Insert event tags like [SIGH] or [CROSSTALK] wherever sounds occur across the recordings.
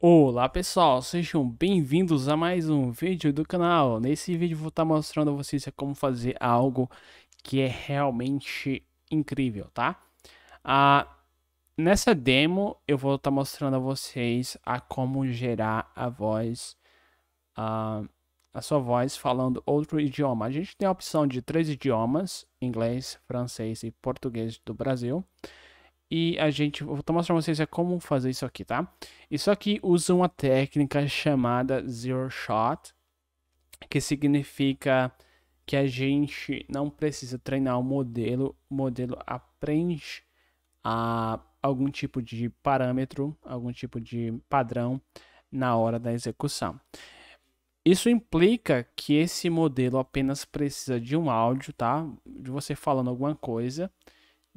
Olá pessoal, sejam bem-vindos a mais um vídeo do canal. Nesse vídeo vou estar tá mostrando a vocês é como fazer algo que é realmente incrível, tá? Ah, nessa demo eu vou estar tá mostrando a vocês a como gerar a voz, ah, a sua voz falando outro idioma. A gente tem a opção de três idiomas, inglês, francês e português do Brasil e a gente vou mostrar pra vocês é como fazer isso aqui, tá? Isso aqui usa uma técnica chamada zero shot, que significa que a gente não precisa treinar o modelo, o modelo aprende a algum tipo de parâmetro, algum tipo de padrão na hora da execução. Isso implica que esse modelo apenas precisa de um áudio, tá? De você falando alguma coisa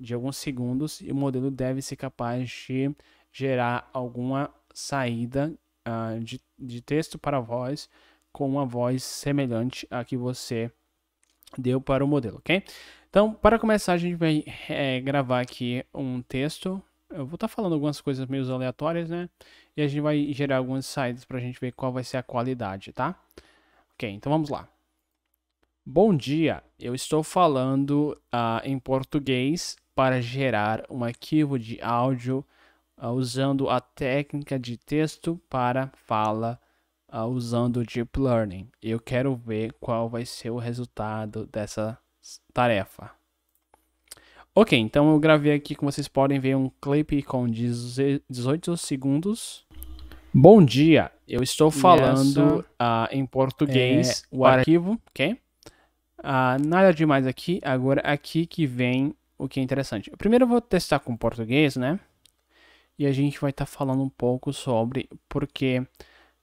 de alguns segundos e o modelo deve ser capaz de gerar alguma saída uh, de, de texto para voz com uma voz semelhante à que você deu para o modelo, ok? Então, para começar, a gente vai é, gravar aqui um texto. Eu vou estar tá falando algumas coisas meio aleatórias, né? E a gente vai gerar algumas saídas para a gente ver qual vai ser a qualidade, tá? Ok, então vamos lá. Bom dia, eu estou falando uh, em português para gerar um arquivo de áudio uh, usando a técnica de texto para fala uh, usando Deep Learning. Eu quero ver qual vai ser o resultado dessa tarefa. Ok, então eu gravei aqui, como vocês podem ver, um clipe com 18 segundos. Bom dia, eu estou falando uh, em português é, o arquivo, ok? Uh, nada demais aqui, agora aqui que vem o que é interessante. Primeiro eu vou testar com português, né? E a gente vai estar tá falando um pouco sobre porque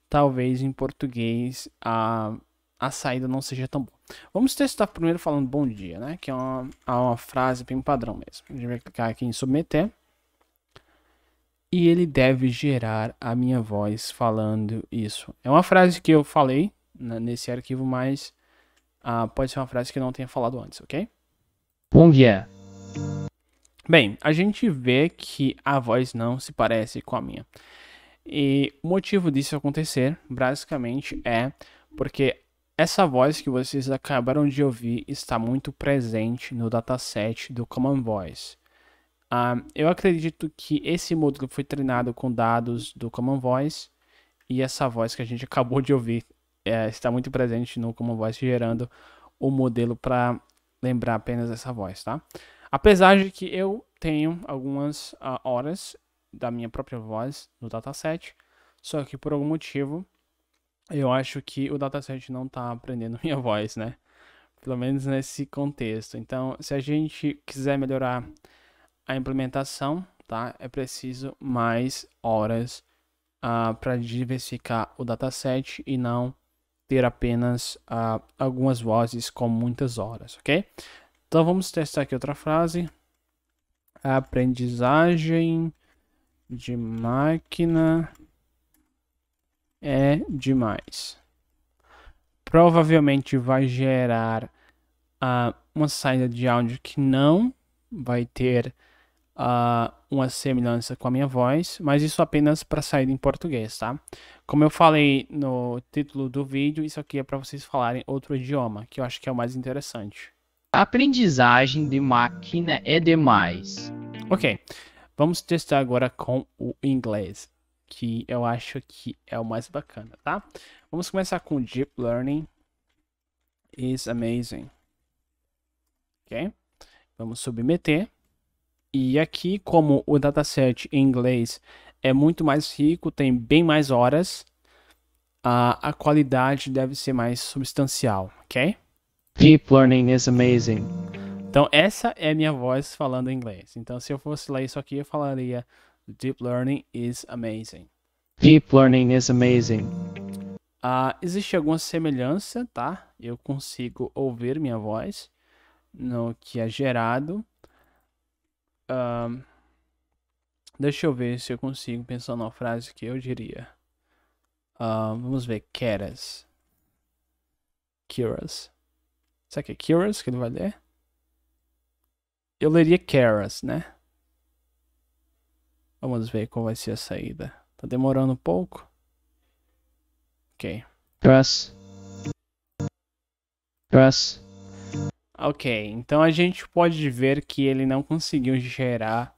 talvez em português a, a saída não seja tão boa. Vamos testar primeiro falando bom dia, né? Que é uma, é uma frase bem padrão mesmo. A gente vai clicar aqui em submeter. E ele deve gerar a minha voz falando isso. É uma frase que eu falei né, nesse arquivo, mas ah, pode ser uma frase que eu não tenha falado antes, ok? Bom dia. Bem, a gente vê que a voz não se parece com a minha. E o motivo disso acontecer, basicamente, é porque essa voz que vocês acabaram de ouvir está muito presente no dataset do Common Voice. Uh, eu acredito que esse módulo foi treinado com dados do Common Voice e essa voz que a gente acabou de ouvir é, está muito presente no Common Voice, gerando o modelo para lembrar apenas essa voz, tá? Apesar de que eu tenho algumas uh, horas da minha própria voz no dataset, só que por algum motivo eu acho que o dataset não está aprendendo [LAUGHS] minha voz, né? Pelo menos nesse contexto. Então, se a gente quiser melhorar a implementação, tá? É preciso mais horas uh, ah, para diversificar o dataset e não ter apenas uh, algumas vozes com muitas horas, ok? Então vamos testar aqui outra frase. Aprendizagem de máquina é demais. Provavelmente vai gerar uh, uma saída de áudio que não vai ter uh, uma semelhança com a minha voz, mas isso apenas para saída em português, tá? Como eu falei no título do vídeo, isso aqui é para vocês falarem outro idioma, que eu acho que é o mais interessante. Aprendizagem de máquina é demais. Ok, vamos testar agora com o inglês, que eu acho que é o mais bacana, tá? Vamos começar com Deep Learning is amazing. Ok, vamos submeter. E aqui, como o dataset em inglês é muito mais rico, tem bem mais horas, a, a qualidade deve ser mais substancial, ok? Deep learning is amazing. Então, essa é minha voz falando inglês. Então, se eu fosse ler isso aqui, eu falaria Deep learning is amazing. Deep learning is amazing. Ah, existe alguma semelhança, tá? Eu consigo ouvir minha voz no que é gerado. deixa eu ver se eu consigo pensar numa frase que eu diria. Ah, vamos ver, keras. Keras. Será que é Curious que ele vai ler? Eu leria Keras, né? Vamos ver qual vai ser a saída. Tá demorando um pouco. Ok. Keras. Keras. Ok, então a gente pode ver que ele não conseguiu gerar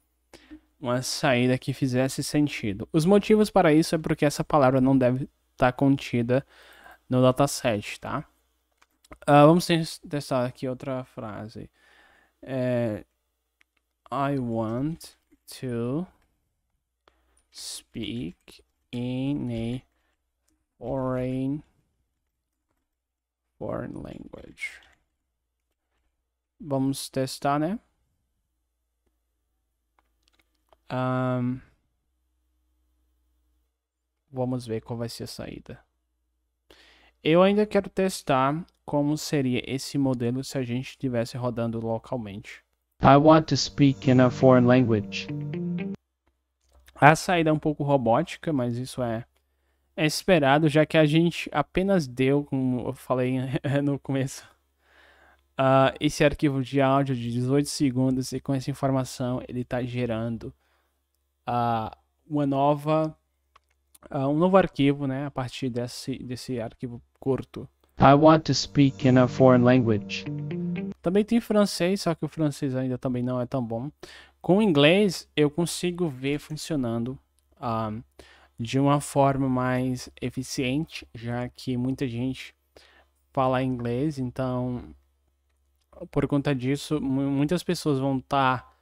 uma saída que fizesse sentido. Os motivos para isso é porque essa palavra não deve estar tá contida no dataset, tá? Uh, vamos testar aqui outra frase. É, I want to speak in a foreign foreign language. Vamos testar, né? Um, vamos ver qual vai ser a saída. Eu ainda quero testar como seria esse modelo se a gente estivesse rodando localmente. I want to speak in a foreign language. A saída é um pouco robótica, mas isso é, é esperado, já que a gente apenas deu, como eu falei [LAUGHS] no começo, uh, esse arquivo de áudio de 18 segundos e com essa informação ele está gerando uh, uma nova uh, um novo arquivo, né, a partir desse, desse arquivo curto. I want to speak in a foreign language. Também tem francês, só que o francês ainda também não é tão bom. Com o inglês, eu consigo ver funcionando uh, de uma forma mais eficiente, já que muita gente fala inglês, então por conta disso, muitas pessoas vão estar tá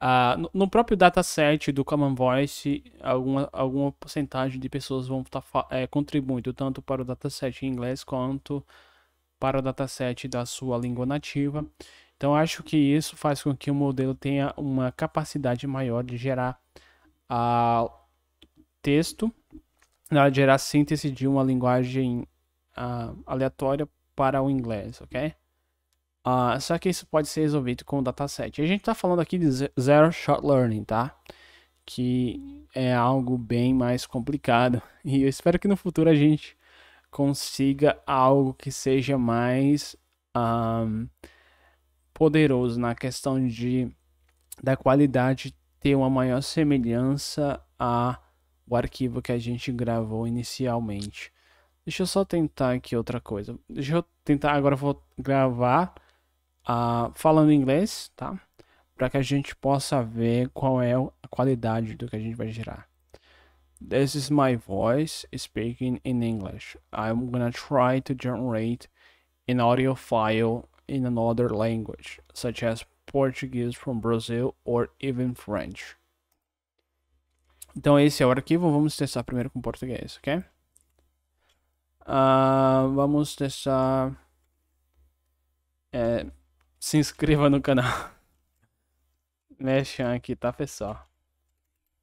Uh, no próprio dataset do Common Voice, alguma, alguma porcentagem de pessoas vão estar tá, é, contribuindo tanto para o dataset em inglês quanto para o dataset da sua língua nativa. Então, acho que isso faz com que o modelo tenha uma capacidade maior de gerar uh, texto, de né, gerar síntese de uma linguagem uh, aleatória para o inglês, ok? Uh, só que isso pode ser resolvido com o dataset. A gente está falando aqui de Zero Shot Learning, tá? Que é algo bem mais complicado. E eu espero que no futuro a gente consiga algo que seja mais um, poderoso na questão de da qualidade ter uma maior semelhança a o arquivo que a gente gravou inicialmente. Deixa eu só tentar aqui outra coisa. Deixa eu tentar agora eu vou gravar uh, falando inglês, tá? Para que a gente possa ver qual é a qualidade do que a gente vai gerar. This is my voice speaking in English. I'm gonna try to generate an audio file in another language, such as Portuguese from Brazil or even French. Então esse é o arquivo, vamos testar primeiro com português, ok? Uh, vamos testar... É, se inscreva no canal. Mexam aqui, tá, pessoal?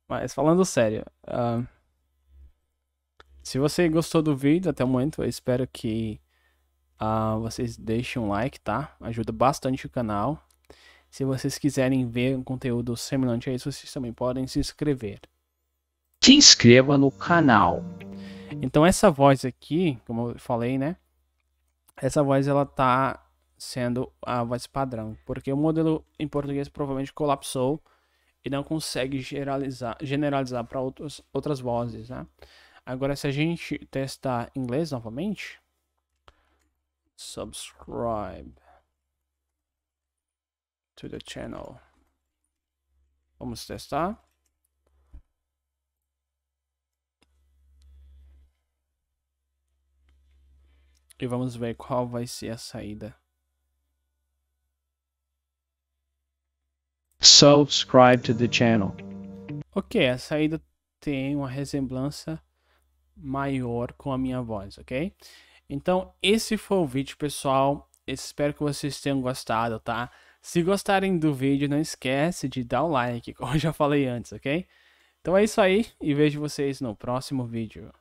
Mas falando sério, uh, se você gostou do vídeo até o momento, eu espero que uh, vocês deixem um like, tá? Ajuda bastante o canal. Se vocês quiserem ver um conteúdo semelhante a isso, vocês também podem se inscrever. Se inscreva no canal. Então essa voz aqui, como eu falei, né? Essa voz ela tá sendo a voz padrão, porque o modelo em português provavelmente colapsou e não consegue generalizar, generalizar para outras, outras vozes, né? Agora, se a gente testar inglês novamente, subscribe to the channel. Vamos testar. E vamos ver qual vai ser a saída. subscribe to the channel. Ok, a saída tem uma resemblança maior com a minha voz, ok? Então, esse foi o vídeo, pessoal. Espero que vocês tenham gostado, tá? Se gostarem do vídeo, não esquece de dar o like, [LAUGHS] como eu já falei antes, ok? Então é isso aí e vejo vocês no próximo vídeo.